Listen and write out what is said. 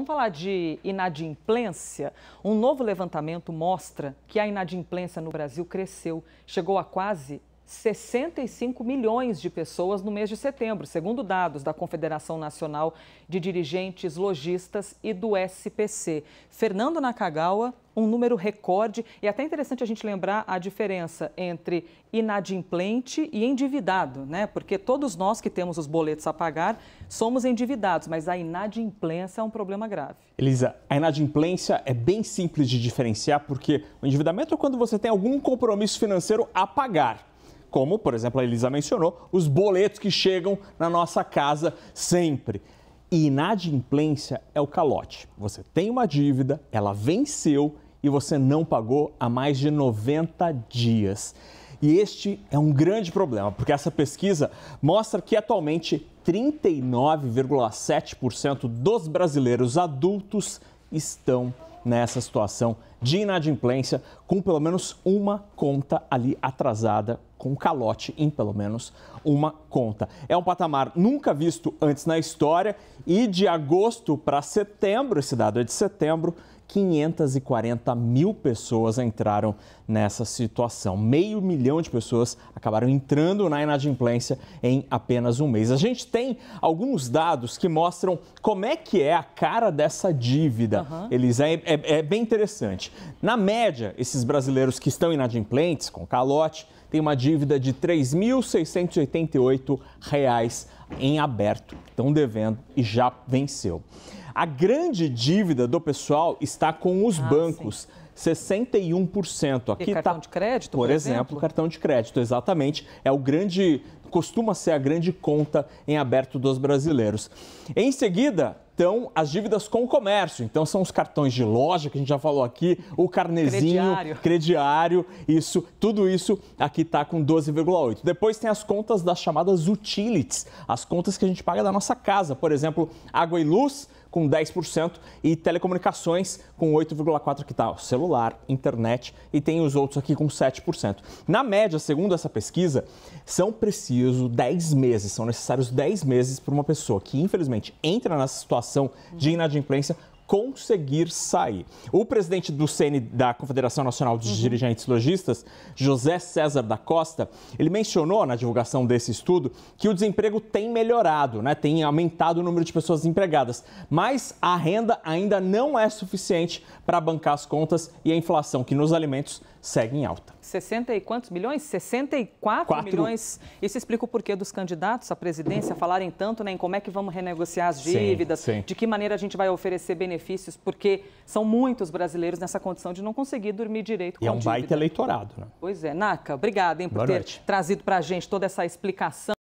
Vamos falar de inadimplência? Um novo levantamento mostra que a inadimplência no Brasil cresceu, chegou a quase 65 milhões de pessoas no mês de setembro, segundo dados da Confederação Nacional de Dirigentes Logistas e do SPC. Fernando Nakagawa um número recorde. E é até interessante a gente lembrar a diferença entre inadimplente e endividado, né? Porque todos nós que temos os boletos a pagar somos endividados, mas a inadimplência é um problema grave. Elisa, a inadimplência é bem simples de diferenciar, porque o endividamento é quando você tem algum compromisso financeiro a pagar como, por exemplo, a Elisa mencionou, os boletos que chegam na nossa casa sempre. E inadimplência é o calote. Você tem uma dívida, ela venceu e você não pagou há mais de 90 dias. E este é um grande problema, porque essa pesquisa mostra que atualmente 39,7% dos brasileiros adultos estão nessa situação de inadimplência com pelo menos uma conta ali atrasada, com calote em pelo menos uma conta. É um patamar nunca visto antes na história e de agosto para setembro, esse dado é de setembro, 540 mil pessoas entraram nessa situação. Meio milhão de pessoas acabaram entrando na inadimplência em apenas um mês. A gente tem alguns dados que mostram como é que é a cara dessa dívida. Uhum. Eles é, é, é bem interessante. Na média, esses brasileiros que estão inadimplentes, com calote, têm uma dívida de R$ 3.688 em aberto. Estão devendo e já venceu. A grande dívida do pessoal está com os ah, bancos. Sim. 61%. Aqui e cartão tá, de crédito, por, por exemplo, exemplo, cartão de crédito, exatamente. É o grande costuma ser a grande conta em aberto dos brasileiros. Em seguida, então as dívidas com o comércio. Então são os cartões de loja que a gente já falou aqui, o carnezinho, crediário, crediário isso, tudo isso aqui está com 12,8. Depois tem as contas das chamadas utilities, as contas que a gente paga da nossa casa, por exemplo, água e luz com 10% e telecomunicações com 8,4 que tal, tá celular, internet e tem os outros aqui com 7%. Na média, segundo essa pesquisa, são precisos preciso 10 meses, são necessários 10 meses para uma pessoa que, infelizmente, entra nessa situação de inadimplência conseguir sair. O presidente do CN da Confederação Nacional dos uhum. Dirigentes Logistas, José César da Costa, ele mencionou na divulgação desse estudo que o desemprego tem melhorado, né? Tem aumentado o número de pessoas empregadas, mas a renda ainda não é suficiente para bancar as contas e a inflação que nos alimentos segue em alta. 60 e quantos milhões? 64 Quatro. milhões. Isso explica o porquê dos candidatos à presidência falarem tanto né, em como é que vamos renegociar as dívidas, sim, sim. de que maneira a gente vai oferecer benefícios, porque são muitos brasileiros nessa condição de não conseguir dormir direito com e é um dívida. baita eleitorado. Né? Pois é. Naca, obrigada por ter trazido para a gente toda essa explicação.